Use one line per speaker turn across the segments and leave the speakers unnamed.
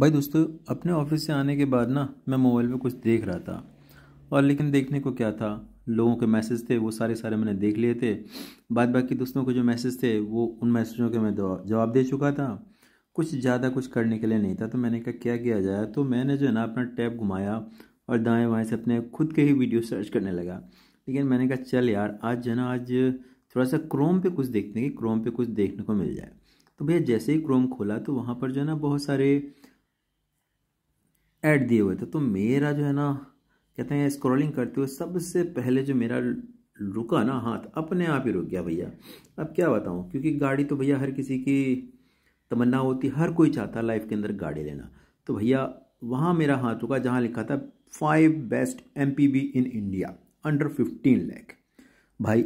भाई दोस्तों अपने ऑफिस से आने के बाद ना मैं मोबाइल में कुछ देख रहा था और लेकिन देखने को क्या था लोगों के मैसेज थे वो सारे सारे मैंने देख लिए थे बाद बाकी दोस्तों के जो मैसेज थे वो उन मैसेजों के मैं जवाब दे चुका था कुछ ज़्यादा कुछ करने के लिए नहीं था तो मैंने कहा क्या किया जाए तो मैंने जो है ना अपना टैब घुमाया और दाएँ बाएँ से अपने खुद के ही वीडियो सर्च करने लगा लेकिन मैंने कहा चल यार आज जो ना आज थोड़ा सा क्रोम पे कुछ देखते हैं कि क्रोम पे कुछ देखने को मिल जाए तो भैया जैसे ही क्रोम खोला तो वहाँ पर जो है ना बहुत सारे ऐड दिए हुए थे तो मेरा जो है ना कहते हैं स्क्रॉलिंग करते हुए सबसे पहले जो मेरा रुका ना हाथ अपने आप ही रुक गया भैया अब क्या बताऊँ क्योंकि गाड़ी तो भैया हर किसी की तमन्ना होती हर कोई चाहता लाइफ के अंदर गाड़ी लेना तो भैया वहाँ मेरा हाथ रुका जहाँ लिखा था five best M in India under fifteen lakh भाई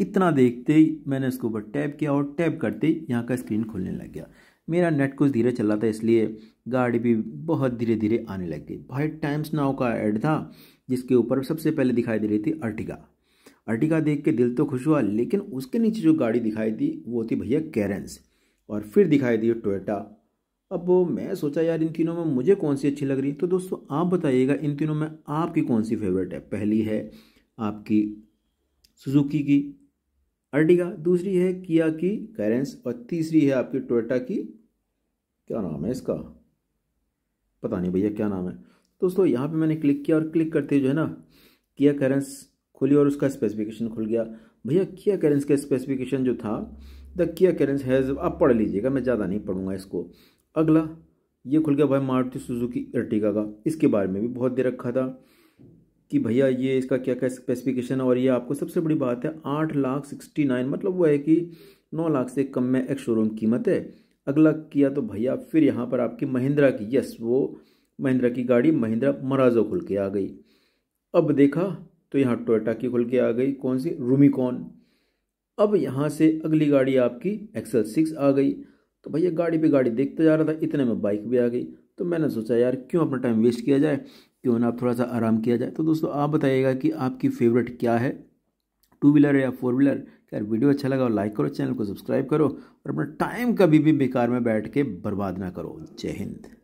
इतना देखते ही मैंने उसके ऊपर टैप किया और टैप करते ही यहाँ का स्क्रीन खुलने लग गया मेरा नेट कुछ धीरे चल रहा था इसलिए गाड़ी भी बहुत धीरे धीरे आने लग गई भाई टाइम्स नाव का एड था जिसके ऊपर सबसे पहले दिखाई दे रही थी अर्टिगा अर्टिगा देख के दिल तो खुश हुआ लेकिन उसके नीचे जो गाड़ी दिखाई दी वो थी भैया कैरेंस और फिर दिखाई दी टोयटा अब मैं सोचा यार इन तीनों में मुझे कौन सी अच्छी लग रही है तो दोस्तों आप बताइएगा इन तीनों में आपकी कौन सी फेवरेट है पहली है आपकी सुजुकी की अर्टिगा दूसरी है किया की कैरेंस और तीसरी है आपकी टोयटा की क्या नाम है इसका पता नहीं भैया क्या नाम है दोस्तों यहाँ पे मैंने क्लिक किया और क्लिक करते जो है ना किया कैरेंस खुली और उसका स्पेसिफिकेशन खुल गया भैया किया कैरेंस का स्पेसिफिकेशन जो था द किया कैरेंस हैज़ आप पढ़ लीजिएगा मैं ज़्यादा नहीं पढ़ूंगा इसको अगला ये खुल गया भाई मारुति सुजुकी अर्टिगा का इसके बारे में भी बहुत दे रखा था कि भैया ये इसका क्या क्या स्पेसिफिकेशन है और ये आपको सबसे बड़ी बात है आठ लाख सिक्सटी नाइन मतलब वो है कि नौ लाख से कम में एक शोरूम कीमत है अगला किया तो भैया फिर यहाँ पर आपकी महिंद्रा की यस वो महिंद्रा की गाड़ी महिंद्रा मराजो खुल के आ गई अब देखा तो यहाँ टोयटा की खुल के आ गई कौन सी रूमिकॉन अब यहाँ से अगली गाड़ी आपकी एक्सल सिक्स आ गई तो भैया गाड़ी पे गाड़ी देखते जा रहा था इतने में बाइक भी आ गई तो मैंने सोचा यार क्यों अपना टाइम वेस्ट किया जाए क्यों ना आप थोड़ा सा आराम किया जाए तो दोस्तों आप बताइएगा कि आपकी फेवरेट क्या है टू व्हीलर या फोर व्हीलर यार वीडियो अच्छा लगा और लाइक करो चैनल को सब्सक्राइब करो और अपना टाइम कभी भी बेकार में बैठ के बर्बाद ना करो जय हिंद